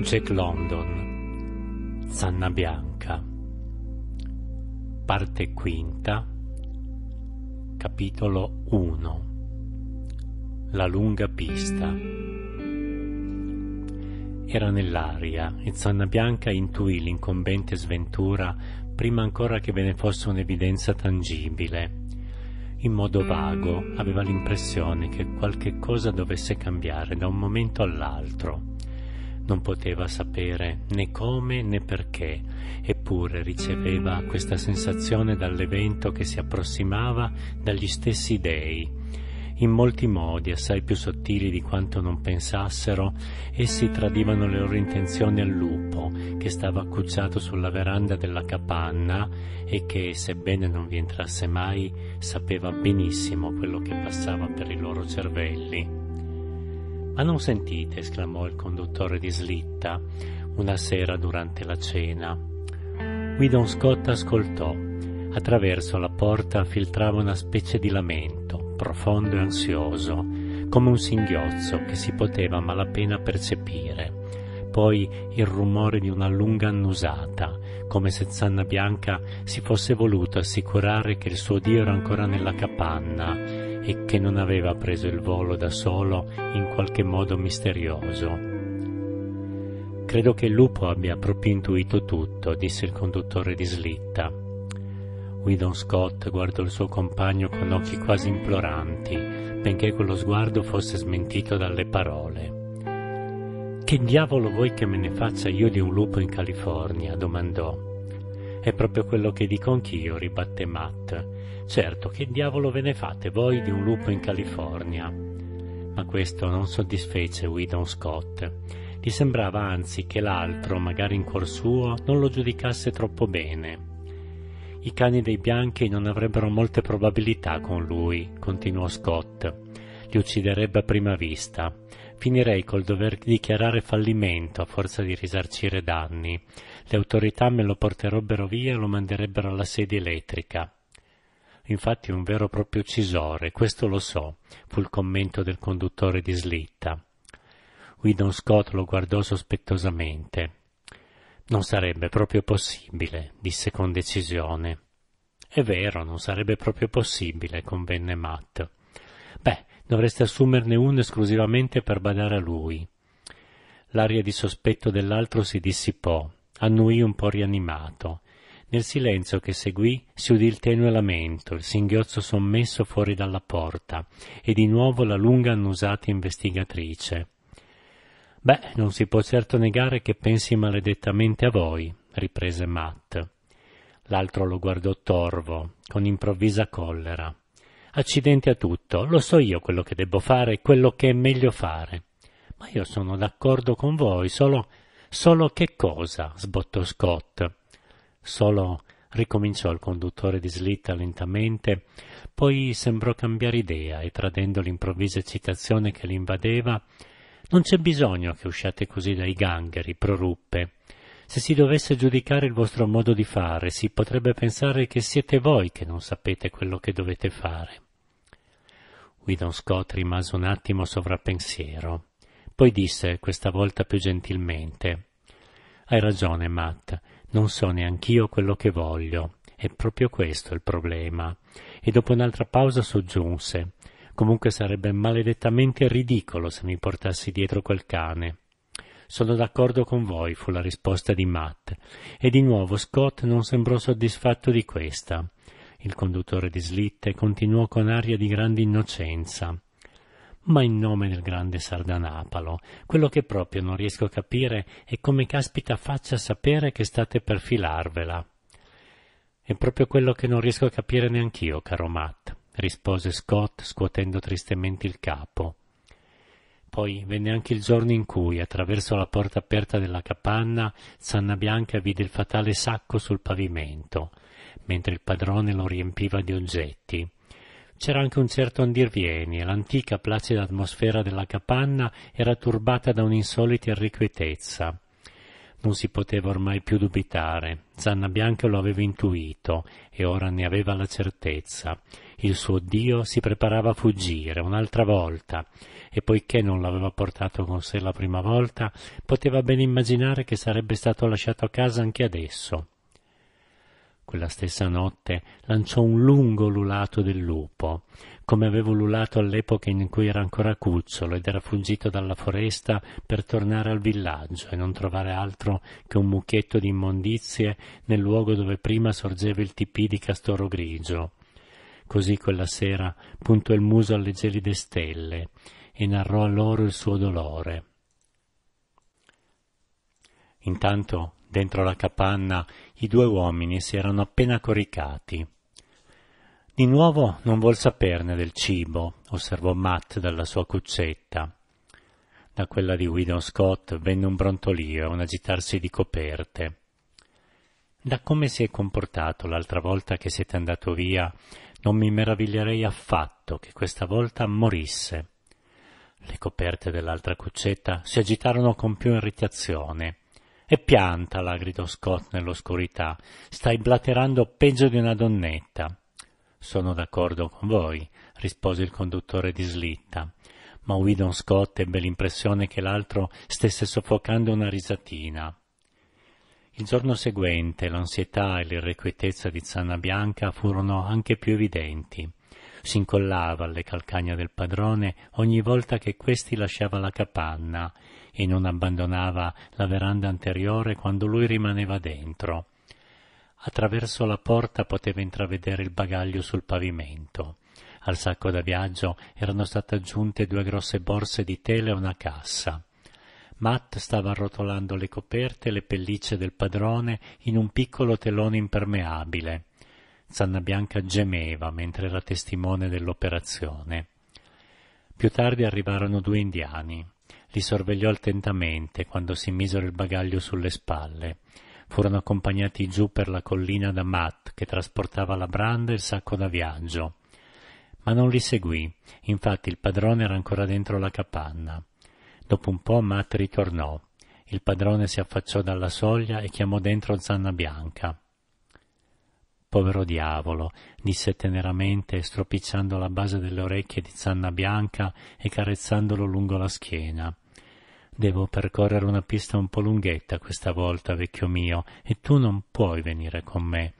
Jack London, Zanna Bianca, parte quinta, capitolo 1, la lunga pista. Era nell'aria e Zanna Bianca intuì l'incombente sventura prima ancora che ve ne fosse un'evidenza tangibile. In modo vago aveva l'impressione che qualche cosa dovesse cambiare da un momento all'altro non poteva sapere né come né perché, eppure riceveva questa sensazione dall'evento che si approssimava dagli stessi dei. In molti modi, assai più sottili di quanto non pensassero, essi tradivano le loro intenzioni al lupo, che stava accucciato sulla veranda della capanna e che, sebbene non vi entrasse mai, sapeva benissimo quello che passava per i loro cervelli. Ma non sentite, esclamò il conduttore di slitta una sera durante la cena. Guidon Scott ascoltò. Attraverso la porta filtrava una specie di lamento, profondo e ansioso, come un singhiozzo che si poteva malapena percepire. Poi il rumore di una lunga annusata, come se Zanna Bianca si fosse voluto assicurare che il suo dio era ancora nella capanna e che non aveva preso il volo da solo in qualche modo misterioso. Credo che il lupo abbia proprio intuito tutto, disse il conduttore di slitta. Whedon Scott guardò il suo compagno con occhi quasi imploranti, benché quello sguardo fosse smentito dalle parole. Che diavolo vuoi che me ne faccia io di un lupo in California? domandò. È proprio quello che dico anch'io, ribatte Matt. Certo, che diavolo ve ne fate voi di un lupo in California? Ma questo non soddisfece Whedon Scott. Gli sembrava anzi che l'altro, magari in cuor suo, non lo giudicasse troppo bene. I cani dei bianchi non avrebbero molte probabilità con lui, continuò Scott. Li ucciderebbe a prima vista. Finirei col dover dichiarare fallimento a forza di risarcire danni le autorità me lo porterebbero via e lo manderebbero alla sedia elettrica. Infatti è un vero e proprio uccisore, questo lo so, fu il commento del conduttore di slitta. Widon Scott lo guardò sospettosamente. Non sarebbe proprio possibile, disse con decisione. È vero, non sarebbe proprio possibile, convenne Matt. Beh, dovreste assumerne uno esclusivamente per badare a lui. L'aria di sospetto dell'altro si dissipò. Annuì un po' rianimato. Nel silenzio che seguì si udì il tenue lamento, il singhiozzo sommesso fuori dalla porta e di nuovo la lunga annusata investigatrice. Beh, non si può certo negare che pensi maledettamente a voi, riprese Matt. L'altro lo guardò torvo, con improvvisa collera. Accidenti a tutto, lo so io quello che debbo fare e quello che è meglio fare. Ma io sono d'accordo con voi, solo Solo che cosa? sbottò Scott. Solo ricominciò il conduttore di slitta lentamente, poi sembrò cambiare idea e tradendo l'improvvisa eccitazione che l'invadeva, non c'è bisogno che usciate così dai gangheri, proruppe. Se si dovesse giudicare il vostro modo di fare, si potrebbe pensare che siete voi che non sapete quello che dovete fare. Widon Scott rimase un attimo sovrappensiero. Poi disse, questa volta più gentilmente, Hai ragione, Matt, non so neanch'io quello che voglio. È proprio questo il problema. E dopo un'altra pausa soggiunse, Comunque sarebbe maledettamente ridicolo se mi portassi dietro quel cane. Sono d'accordo con voi, fu la risposta di Matt, e di nuovo Scott non sembrò soddisfatto di questa. Il conduttore di slitte continuò con aria di grande innocenza ma in nome del grande Sardanapalo. Quello che proprio non riesco a capire è come caspita faccia sapere che state per filarvela. È proprio quello che non riesco a capire neanch'io, caro Matt, rispose Scott scuotendo tristemente il capo. Poi venne anche il giorno in cui, attraverso la porta aperta della capanna, Sanna Bianca vide il fatale sacco sul pavimento, mentre il padrone lo riempiva di oggetti. C'era anche un certo andirvieni e l'antica placida atmosfera della capanna era turbata da un'insolita irrequietezza. Non si poteva ormai più dubitare. Zanna Bianca lo aveva intuito e ora ne aveva la certezza. Il suo Dio si preparava a fuggire un'altra volta e poiché non l'aveva portato con sé la prima volta, poteva ben immaginare che sarebbe stato lasciato a casa anche adesso. Quella stessa notte lanciò un lungo lulato del lupo, come avevo lulato all'epoca in cui era ancora cucciolo ed era fuggito dalla foresta per tornare al villaggio e non trovare altro che un mucchietto di immondizie nel luogo dove prima sorgeva il tipì di castoro grigio. Così quella sera puntò il muso alle gelide stelle e narrò a loro il suo dolore. Intanto, dentro la capanna, i due uomini si erano appena coricati. Di nuovo non vuol saperne del cibo, osservò Matt dalla sua cuccetta. Da quella di Widow Scott venne un brontolio e un agitarsi di coperte. Da come si è comportato l'altra volta che siete andato via, non mi meraviglierei affatto che questa volta morisse. Le coperte dell'altra cuccetta si agitarono con più irritazione e piantala, gridò Scott nell'oscurità. Stai blaterando peggio di una donnetta. Sono d'accordo con voi, rispose il conduttore di slitta. Ma Whedon Scott ebbe l'impressione che l'altro stesse soffocando una risatina. Il giorno seguente l'ansietà e l'irrequietezza di Zanna Bianca furono anche più evidenti. Si incollava alle calcagna del padrone ogni volta che questi lasciava la capanna e non abbandonava la veranda anteriore quando lui rimaneva dentro. Attraverso la porta poteva intravedere il bagaglio sul pavimento. Al sacco da viaggio erano state aggiunte due grosse borse di tela e una cassa. Matt stava arrotolando le coperte e le pellicce del padrone in un piccolo telone impermeabile. Zanna Bianca gemeva mentre era testimone dell'operazione. Più tardi arrivarono due indiani. Li sorvegliò attentamente quando si misero il bagaglio sulle spalle. Furono accompagnati giù per la collina da Matt, che trasportava la branda e il sacco da viaggio. Ma non li seguì, infatti il padrone era ancora dentro la capanna. Dopo un po' Matt ritornò. Il padrone si affacciò dalla soglia e chiamò dentro Zanna Bianca. Povero diavolo, disse teneramente, stropicciando la base delle orecchie di Zanna Bianca e carezzandolo lungo la schiena. Devo percorrere una pista un po' lunghetta questa volta, vecchio mio, e tu non puoi venire con me.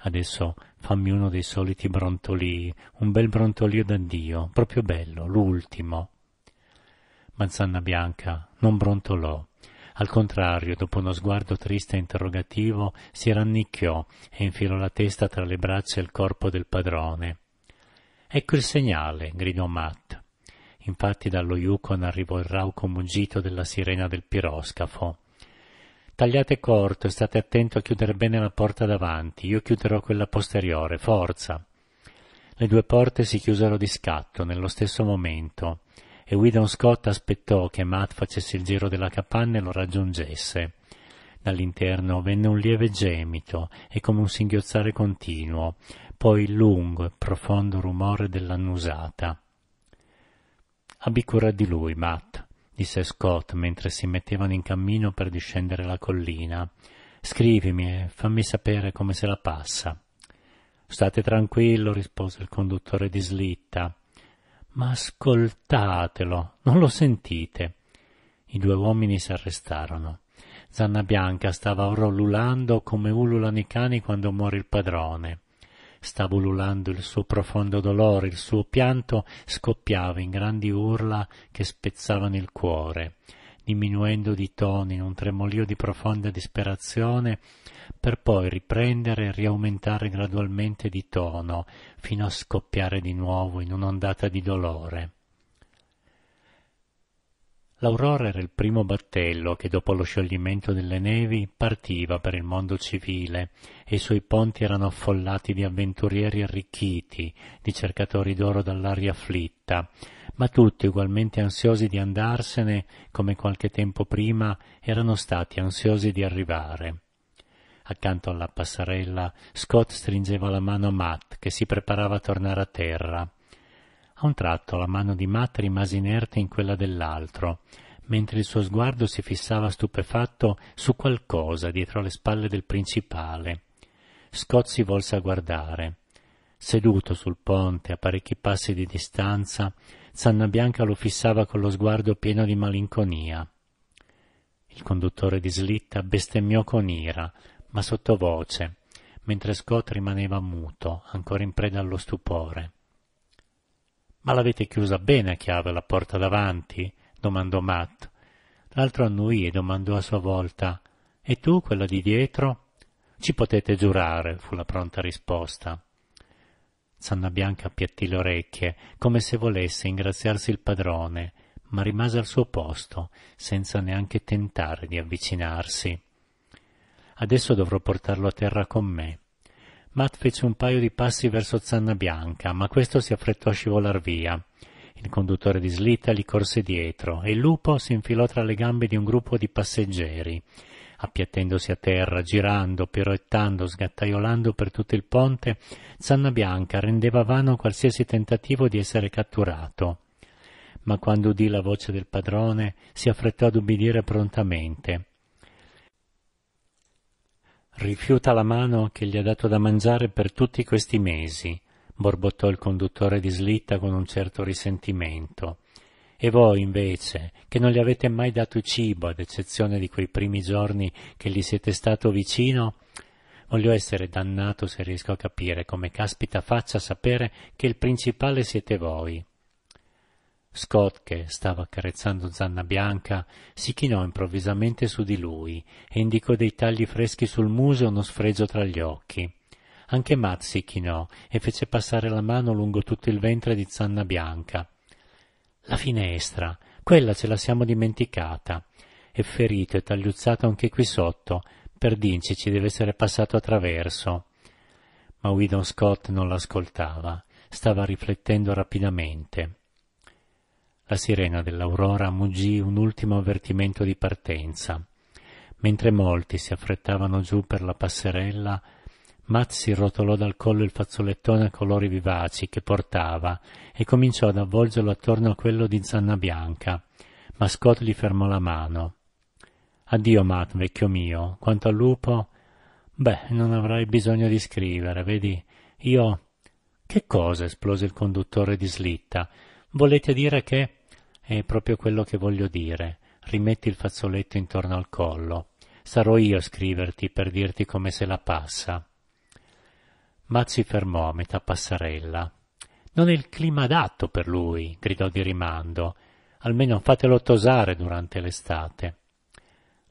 Adesso fammi uno dei soliti brontolii, un bel brontolio d'addio, proprio bello, l'ultimo. Ma Zanna Bianca non brontolò al contrario, dopo uno sguardo triste e interrogativo, si rannicchiò e infilò la testa tra le braccia e il corpo del padrone. Ecco il segnale, gridò Matt. Infatti dallo Yukon arrivò il rauco mugito della sirena del piroscafo. Tagliate corto e state attento a chiudere bene la porta davanti, io chiuderò quella posteriore, forza. Le due porte si chiusero di scatto nello stesso momento e Whedon Scott aspettò che Matt facesse il giro della capanna e lo raggiungesse. Dall'interno venne un lieve gemito e come un singhiozzare continuo, poi il lungo e profondo rumore dell'annusata. Abbi cura di lui, Matt, disse Scott mentre si mettevano in cammino per discendere la collina. Scrivimi e fammi sapere come se la passa. State tranquillo, rispose il conduttore di slitta. Ma ascoltatelo, non lo sentite. I due uomini si arrestarono. Zanna Bianca stava ora ululando come ululano i cani quando muore il padrone. Stava ululando il suo profondo dolore, il suo pianto scoppiava in grandi urla che spezzavano il cuore diminuendo di tono in un tremolio di profonda disperazione, per poi riprendere e riaumentare gradualmente di tono, fino a scoppiare di nuovo in un'ondata di dolore. L'Aurora era il primo battello che dopo lo scioglimento delle nevi partiva per il mondo civile e i suoi ponti erano affollati di avventurieri arricchiti, di cercatori d'oro dall'aria afflitta, ma tutti ugualmente ansiosi di andarsene, come qualche tempo prima erano stati ansiosi di arrivare. Accanto alla passerella, Scott stringeva la mano a Matt, che si preparava a tornare a terra. A un tratto la mano di Matt rimase inerte in quella dell'altro, mentre il suo sguardo si fissava stupefatto su qualcosa dietro le spalle del principale. Scott si volse a guardare. Seduto sul ponte a parecchi passi di distanza, Zanna Bianca lo fissava con lo sguardo pieno di malinconia. Il conduttore di slitta bestemmiò con ira, ma sottovoce, mentre Scott rimaneva muto, ancora in preda allo stupore. Ma l'avete chiusa bene a chiave la porta davanti? domandò Matt. L'altro annuì e domandò a sua volta E tu, quella di dietro? Ci potete giurare, fu la pronta risposta. Zanna Bianca appiattì le orecchie, come se volesse ingraziarsi il padrone, ma rimase al suo posto, senza neanche tentare di avvicinarsi. Adesso dovrò portarlo a terra con me. Matt fece un paio di passi verso Zanna Bianca, ma questo si affrettò a scivolar via. Il conduttore di slitta gli corse dietro e il lupo si infilò tra le gambe di un gruppo di passeggeri appiattendosi a terra, girando, piroettando, sgattaiolando per tutto il ponte, Zanna Bianca rendeva vano qualsiasi tentativo di essere catturato. Ma quando udì la voce del padrone, si affrettò ad ubbidire prontamente. Rifiuta la mano che gli ha dato da mangiare per tutti questi mesi, borbottò il conduttore di slitta con un certo risentimento. E voi, invece, che non gli avete mai dato cibo, ad eccezione di quei primi giorni che gli siete stato vicino, voglio essere dannato se riesco a capire come caspita faccia sapere che il principale siete voi. Scott, che stava accarezzando Zanna Bianca, si chinò improvvisamente su di lui e indicò dei tagli freschi sul muso e uno sfregio tra gli occhi. Anche Matt si chinò e fece passare la mano lungo tutto il ventre di Zanna Bianca. La finestra, quella ce la siamo dimenticata. È ferito e tagliuzzato anche qui sotto, per dinci ci deve essere passato attraverso. Ma Widon Scott non l'ascoltava, stava riflettendo rapidamente. La sirena dell'aurora muggì un ultimo avvertimento di partenza. Mentre molti si affrettavano giù per la passerella, Mazzi rotolò dal collo il fazzolettone a colori vivaci che portava e cominciò ad avvolgerlo attorno a quello di Zanna Bianca. ma Scott gli fermò la mano. Addio, Matt, vecchio mio. Quanto al lupo... Beh, non avrai bisogno di scrivere, vedi? Io... Che cosa? esplose il conduttore di slitta. Volete dire che... È proprio quello che voglio dire. Rimetti il fazzoletto intorno al collo. Sarò io a scriverti per dirti come se la passa ma si fermò a metà passerella. Non è il clima adatto per lui, gridò di rimando. Almeno fatelo tosare durante l'estate.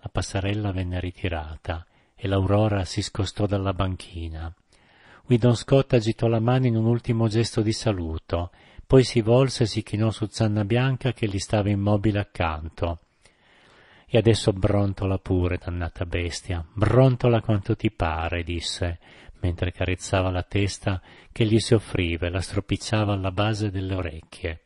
La passerella venne ritirata e l'aurora si scostò dalla banchina. Widon Scott agitò la mano in un ultimo gesto di saluto, poi si volse e si chinò su Zanna Bianca che gli stava immobile accanto. E adesso brontola pure, dannata bestia, brontola quanto ti pare, disse, mentre carezzava la testa che gli si offriva e la stropicciava alla base delle orecchie.